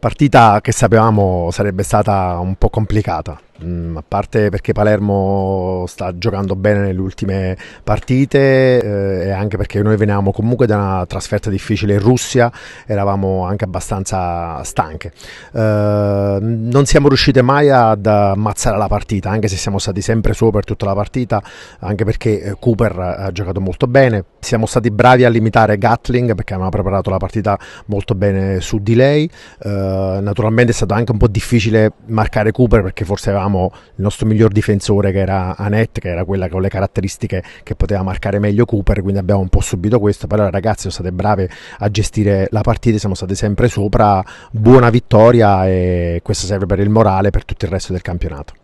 partita che sapevamo sarebbe stata un po' complicata mh, mm, a parte perché Palermo sta giocando bene nelle ultime partite eh, e anche perché noi venivamo comunque da una trasferta difficile in Russia, eravamo anche abbastanza stanche. Eh, non siamo riusciti mai ad ammazzare la partita, anche se siamo stati sempre su per tutta la partita, anche perché eh, Cooper ha giocato molto bene, siamo stati bravi a limitare Gatling perché aveva preparato la partita molto bene su di lei, eh, naturalmente è stato anche un po' difficile marcare Cooper perché forse avevamo avevamo diciamo, il nostro miglior difensore che era Annette, che era quella con le caratteristiche che poteva marcare meglio Cooper, quindi abbiamo un po' subito questo, però ragazzi sono state brave a gestire la partita, siamo state sempre sopra, buona vittoria e questo serve per il morale per tutto il resto del campionato.